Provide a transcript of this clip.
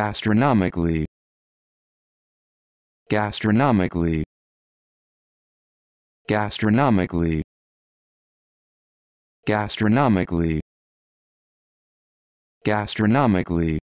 gastronomically gastronomically gastronomically gastronomically gastronomically